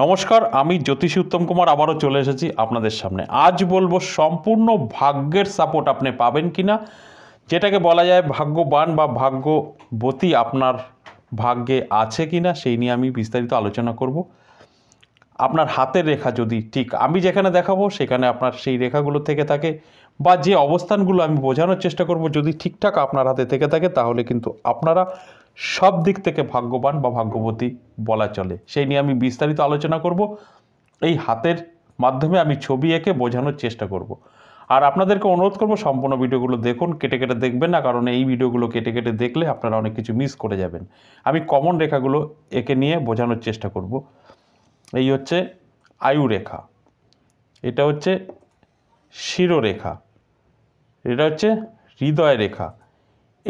নমস্কার আমি জ্যোতিষী উত্তম কুমার আবারও চলে এসেছি আপনাদের সামনে আজ বলবো সম্পূর্ণ ভাগ্যের সাপোর্ট আপনি পাবেন কি না যেটাকে বলা যায় ভাগ্যবান বা ভাগ্যবতী আপনার ভাগ্যে আছে কি না সেই নিয়ে আমি বিস্তারিত আলোচনা করব আপনার হাতের রেখা যদি ঠিক আমি যেখানে দেখাবো সেখানে আপনার সেই রেখাগুলো থেকে থাকে বা যে অবস্থানগুলো আমি বোঝানোর চেষ্টা করব যদি ঠিকঠাক আপনার হাতে থেকে থাকে তাহলে কিন্তু আপনারা সব দিক থেকে ভাগ্যবান বা ভাগ্যবতী বলা চলে সেই নিয়ে আমি বিস্তারিত আলোচনা করব এই হাতের মাধ্যমে আমি ছবি এঁকে বোঝানোর চেষ্টা করব। আর আপনাদেরকে অনুরোধ করব সম্পূর্ণ ভিডিওগুলো দেখুন কেটে কেটে দেখবেন না কারণ এই ভিডিওগুলো কেটে কেটে দেখলে আপনারা অনেক কিছু মিস করে যাবেন আমি কমন রেখাগুলো একে নিয়ে বোঝানোর চেষ্টা করব এই হচ্ছে আয়ু রেখা এটা হচ্ছে শিরোরেখা এটা হচ্ছে হৃদয় রেখা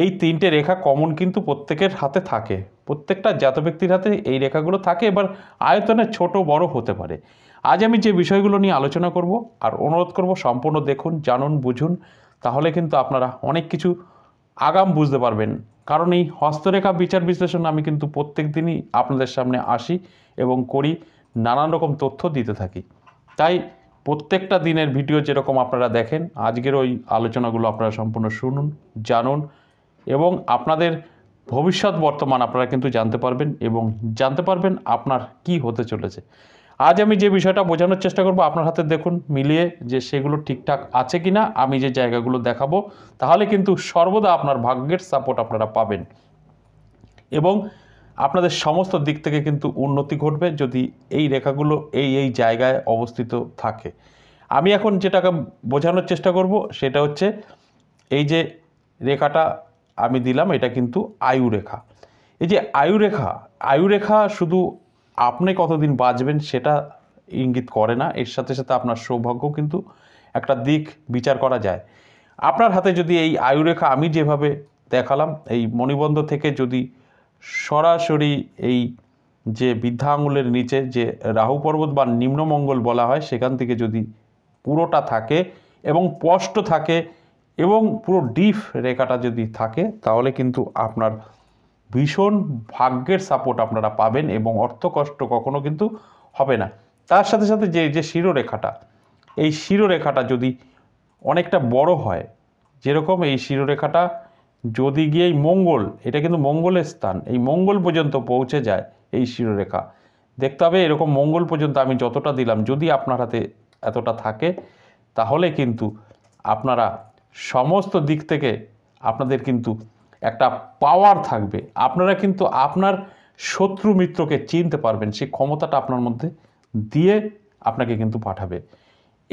এই তিনটে রেখা কমন কিন্তু প্রত্যেকের হাতে থাকে প্রত্যেকটা জাত ব্যক্তির হাতে এই রেখাগুলো থাকে এবার আয়তনে ছোট বড় হতে পারে আজ আমি যে বিষয়গুলো নিয়ে আলোচনা করব আর অনুরোধ করব সম্পূর্ণ দেখুন জানুন বুঝুন তাহলে কিন্তু আপনারা অনেক কিছু আগাম বুঝতে পারবেন কারণ এই হস্তরেখা বিচার বিশ্লেষণ আমি কিন্তু প্রত্যেক দিনই আপনাদের সামনে আসি এবং করি নানান রকম তথ্য দিতে থাকি তাই প্রত্যেকটা দিনের ভিডিও যেরকম আপনারা দেখেন আজকের ওই আলোচনাগুলো আপনারা সম্পূর্ণ শুনুন জানুন এবং আপনাদের ভবিষ্যৎ বর্তমান আপনারা কিন্তু জানতে পারবেন এবং জানতে পারবেন আপনার কি হতে চলেছে আজ আমি যে বিষয়টা বোঝানোর চেষ্টা করব আপনার হাতে দেখুন মিলিয়ে যে সেগুলো ঠিকঠাক আছে কি না আমি যে জায়গাগুলো দেখাবো তাহলে কিন্তু সর্বদা আপনার ভাগ্যের সাপোর্ট আপনারা পাবেন এবং আপনাদের সমস্ত দিক থেকে কিন্তু উন্নতি ঘটবে যদি এই রেখাগুলো এই এই জায়গায় অবস্থিত থাকে আমি এখন যেটাকে বোঝানোর চেষ্টা করব সেটা হচ্ছে এই যে রেখাটা আমি দিলাম এটা কিন্তু আয়ুরেখা এই যে আয়ুরেখা আয়ুরেখা শুধু আপনি কতদিন বাঁচবেন সেটা ইঙ্গিত করে না এর সাথে সাথে আপনার সৌভাগ্য কিন্তু একটা দিক বিচার করা যায় আপনার হাতে যদি এই আয়ুরেখা আমি যেভাবে দেখালাম এই মণিবন্ধ থেকে যদি সরাসরি এই যে বৃদ্ধা আঙুলের নিচে যে রাহু পর্বত বা নিম্নমঙ্গল বলা হয় সেখান থেকে যদি পুরোটা থাকে এবং স্পষ্ট থাকে এবং পুরো ডিপ রেখাটা যদি থাকে তাহলে কিন্তু আপনার ভীষণ ভাগ্যের সাপোর্ট আপনারা পাবেন এবং অর্থকষ্ট কখনো কিন্তু হবে না তার সাথে সাথে যে যে শিরোরেখাটা এই শিরোরেখাটা যদি অনেকটা বড় হয় যেরকম এই শিরোরেখাটা যদি গিয়ে এই মঙ্গল এটা কিন্তু মঙ্গলের স্থান এই মঙ্গল পর্যন্ত পৌঁছে যায় এই শিরোরেখা দেখতে হবে এরকম মঙ্গল পর্যন্ত আমি যতটা দিলাম যদি আপনার হাতে এতটা থাকে তাহলে কিন্তু আপনারা সমস্ত দিক থেকে আপনাদের কিন্তু একটা পাওয়ার থাকবে আপনারা কিন্তু আপনার শত্রু মিত্রকে চিনতে পারবেন সেই ক্ষমতাটা আপনার মধ্যে দিয়ে আপনাকে কিন্তু পাঠাবে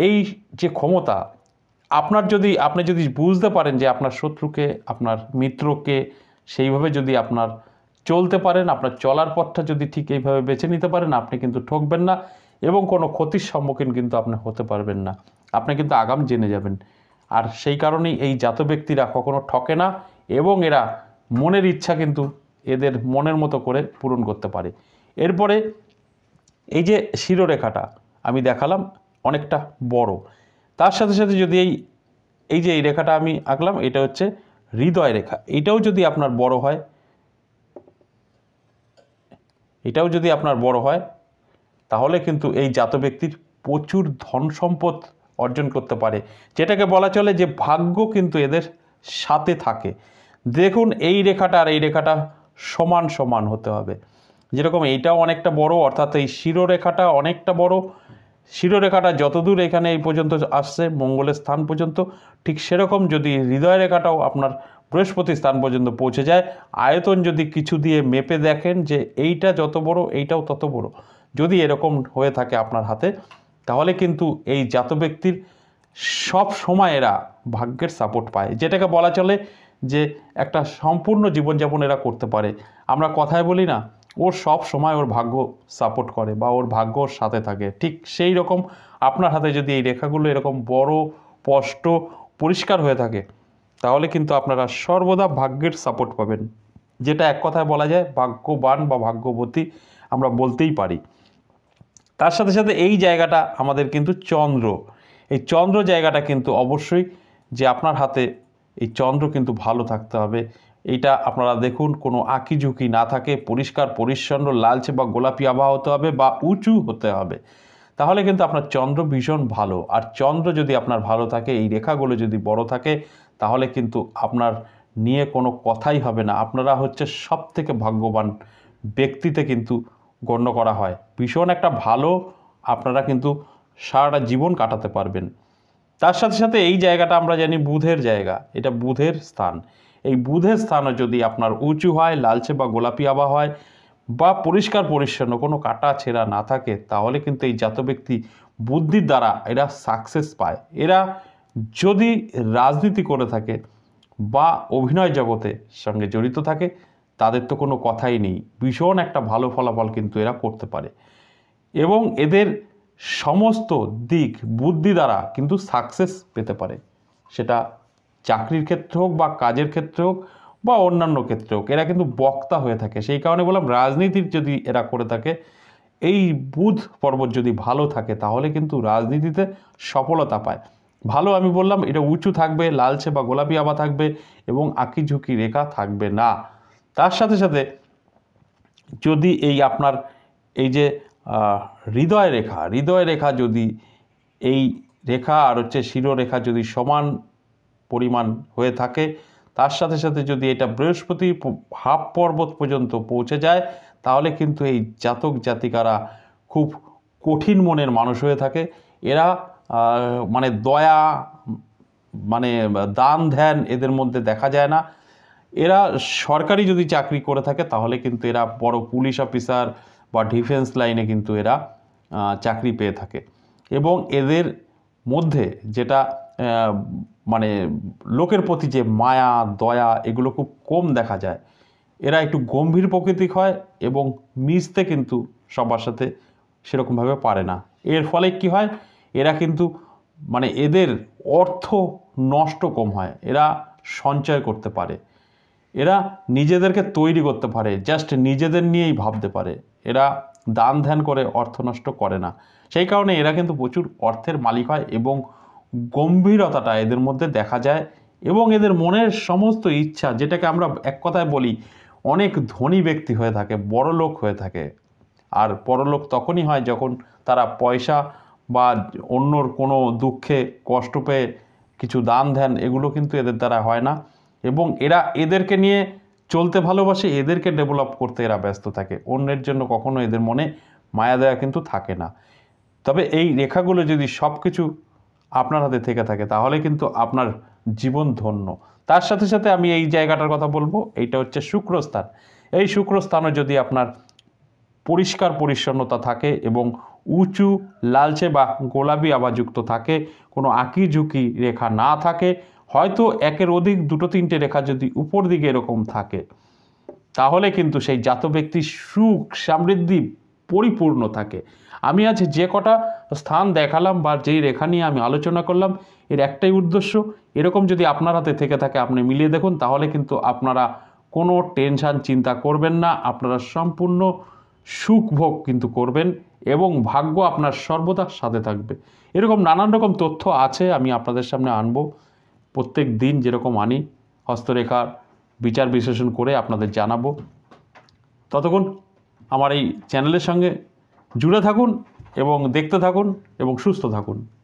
এই যে ক্ষমতা আপনার যদি আপনি যদি বুঝতে পারেন যে আপনার শত্রুকে আপনার মিত্রকে সেইভাবে যদি আপনার চলতে পারেন আপনার চলার পথটা যদি ঠিক এইভাবে বেছে নিতে পারেন আপনি কিন্তু ঠকবেন না এবং কোনো ক্ষতির সম্মুখীন কিন্তু আপনি হতে পারবেন না আপনি কিন্তু আগাম জেনে যাবেন আর সেই কারণেই এই জাত ব্যক্তিরা কখনো ঠকে না এবং এরা মনের ইচ্ছা কিন্তু এদের মনের মতো করে পূরণ করতে পারে এরপরে এই যে শিরোরেখাটা আমি দেখালাম অনেকটা বড় তার সাথে সাথে যদি এই এই যে এই রেখাটা আমি আঁকলাম এটা হচ্ছে হৃদয় রেখা এটাও যদি আপনার বড় হয় এটাও যদি আপনার বড় হয় তাহলে কিন্তু এই জাত ব্যক্তির প্রচুর ধন সম্পদ অর্জন করতে পারে যেটাকে বলা চলে যে ভাগ্য কিন্তু এদের সাথে থাকে দেখুন এই রেখাটা আর এই রেখাটা সমান সমান হতে হবে যেরকম এইটাও অনেকটা বড় অর্থাৎ এই শিরোরেখাটা অনেকটা বড় শিরোরেখাটা যতদূর এখানে এই পর্যন্ত আসছে মঙ্গলের স্থান পর্যন্ত ঠিক সেরকম যদি হৃদয় রেখাটাও আপনার বৃহস্পতি স্থান পর্যন্ত পৌঁছে যায় আয়তন যদি কিছু দিয়ে মেপে দেখেন যে এইটা যত বড় এইটাও তত বড় যদি এরকম হয়ে থাকে আপনার হাতে তাহলে কিন্তু এই জাত ব্যক্তির সব সময় এরা ভাগ্যের সাপোর্ট পায় যেটাকে বলা চলে যে একটা সম্পূর্ণ জীবনযাপন এরা করতে পারে আমরা কথায় বলি না ওর সব সময় ওর ভাগ্য সাপোর্ট করে বা ওর ভাগ্য ওর সাথে থাকে ঠিক সেই রকম আপনার হাতে যদি এই রেখাগুলো এরকম বড় স্পষ্ট পরিষ্কার হয়ে থাকে তাহলে কিন্তু আপনারা সর্বদা ভাগ্যের সাপোর্ট পাবেন যেটা এক কথায় বলা যায় ভাগ্যবান বা ভাগ্যবতী আমরা বলতেই পারি তার সাথে সাথে এই জায়গাটা আমাদের কিন্তু চন্দ্র এই চন্দ্র জায়গাটা কিন্তু অবশ্যই যে আপনার হাতে এই চন্দ্র কিন্তু ভালো থাকতে হবে এটা আপনারা দেখুন কোনো আঁকিঝুঁকি না থাকে পরিষ্কার পরিচ্ছন্ন লালচে বা গোলাপি আবহাওয়া হতে হবে বা উঁচু হতে হবে তাহলে কিন্তু আপনার চন্দ্র ভীষণ ভালো আর চন্দ্র যদি আপনার ভালো থাকে এই রেখাগুলো যদি বড় থাকে তাহলে কিন্তু আপনার নিয়ে কোনো কথাই হবে না আপনারা হচ্ছে সব থেকে ভাগ্যবান ব্যক্তিতে কিন্তু গণ্য করা হয় ভীষণ একটা ভালো আপনারা কিন্তু সারাটা জীবন কাটাতে পারবেন তার সাথে সাথে এই জায়গাটা আমরা জানি বুধের জায়গা এটা বুধের স্থান এই বুধের স্থানে যদি আপনার উঁচু হয় লালচে বা গোলাপি আবা হয় বা পরিষ্কার পরিচ্ছন্ন কোনো কাটা ছেঁড়া না থাকে তাহলে কিন্তু এই জাত ব্যক্তি বুদ্ধির দ্বারা এরা সাকসেস পায় এরা যদি রাজনীতি করে থাকে বা অভিনয় জগতে সঙ্গে জড়িত থাকে তাদের তো কোনো কথাই নেই ভীষণ একটা ভালো ফলাফল কিন্তু এরা করতে পারে এবং এদের সমস্ত দিক বুদ্ধি দ্বারা কিন্তু সাকসেস পেতে পারে সেটা চাকরির ক্ষেত্রে হোক বা কাজের ক্ষেত্রে হোক বা অন্যান্য ক্ষেত্রে হোক এরা কিন্তু বক্তা হয়ে থাকে সেই কারণে বললাম রাজনীতির যদি এরা করে থাকে এই বুধ পর্বত যদি ভালো থাকে তাহলে কিন্তু রাজনীতিতে সফলতা পায় ভালো আমি বললাম এটা উঁচু থাকবে লালচে বা গোলাপি আবা থাকবে এবং আঁকি ঝুঁকি রেখা থাকবে না তার সাথে সাথে যদি এই আপনার এই যে হৃদয় রেখা হৃদয় রেখা যদি এই রেখা আর হচ্ছে রেখা যদি সমান পরিমাণ হয়ে থাকে তার সাথে সাথে যদি এটা বৃহস্পতি হাফ পর্বত পর্যন্ত পৌঁছে যায় তাহলে কিন্তু এই জাতক জাতিকারা খুব কঠিন মনের মানুষ হয়ে থাকে এরা মানে দয়া মানে দান ধ্যান এদের মধ্যে দেখা যায় না এরা সরকারি যদি চাকরি করে থাকে তাহলে কিন্তু এরা বড় পুলিশ অফিসার বা ডিফেন্স লাইনে কিন্তু এরা চাকরি পেয়ে থাকে এবং এদের মধ্যে যেটা মানে লোকের প্রতি যে মায়া দয়া এগুলো খুব কম দেখা যায় এরা একটু গম্ভীর প্রকৃতিক হয় এবং মিশতে কিন্তু সবার সাথে সেরকমভাবে পারে না এর ফলে কি হয় এরা কিন্তু মানে এদের অর্থ নষ্ট কম হয় এরা সঞ্চয় করতে পারে এরা নিজেদেরকে তৈরি করতে পারে জাস্ট নিজেদের নিয়েই ভাবতে পারে এরা দান ধ্যান করে অর্থ নষ্ট করে না সেই কারণে এরা কিন্তু প্রচুর অর্থের মালিক হয় এবং গম্ভীরতাটা এদের মধ্যে দেখা যায় এবং এদের মনের সমস্ত ইচ্ছা যেটাকে আমরা এক কথায় বলি অনেক ধনী ব্যক্তি হয়ে থাকে বড় লোক হয়ে থাকে আর পরলোক তখনই হয় যখন তারা পয়সা বা অন্যর কোনো দুঃখে কষ্ট পেয়ে কিছু দান ধ্যান এগুলো কিন্তু এদের দ্বারা হয় না এবং এরা এদেরকে নিয়ে চলতে ভালোবাসে এদেরকে ডেভেলপ করতে এরা ব্যস্ত থাকে অন্যের জন্য কখনো এদের মনে মায়া দেয়া কিন্তু থাকে না তবে এই রেখাগুলো যদি সব কিছু আপনার হাতে থেকে থাকে তাহলে কিন্তু আপনার জীবন ধন্য তার সাথে সাথে আমি এই জায়গাটার কথা বলবো এইটা হচ্ছে শুক্রস্থান এই শুক্রস্থানও যদি আপনার পরিষ্কার পরিচ্ছন্নতা থাকে এবং উঁচু লালচে বা গোলাপি আবাযুক্ত থাকে কোনো আঁকি ঝুঁকি রেখা না থাকে হয়তো একের অধিক দুটো তিনটে রেখা যদি উপর দিকে এরকম থাকে তাহলে কিন্তু সেই জাত ব্যক্তির সুখ সমৃদ্ধি পরিপূর্ণ থাকে আমি আজ যে কটা স্থান দেখালাম বা যেই রেখা নিয়ে আমি আলোচনা করলাম এর একটাই উদ্দেশ্য এরকম যদি আপনার হাতে থেকে থাকে আপনি মিলিয়ে দেখুন তাহলে কিন্তু আপনারা কোনো টেনশান চিন্তা করবেন না আপনারা সম্পূর্ণ সুখ ভোগ কিন্তু করবেন এবং ভাগ্য আপনার সর্বদা সাথে থাকবে এরকম নানান রকম তথ্য আছে আমি আপনাদের সামনে আনবো প্রত্যেক দিন যেরকম আনি হস্তরেখার বিচার বিশ্লেষণ করে আপনাদের জানাবো ততক্ষণ আমার এই চ্যানেলের সঙ্গে জুড়ে থাকুন এবং দেখতে থাকুন এবং সুস্থ থাকুন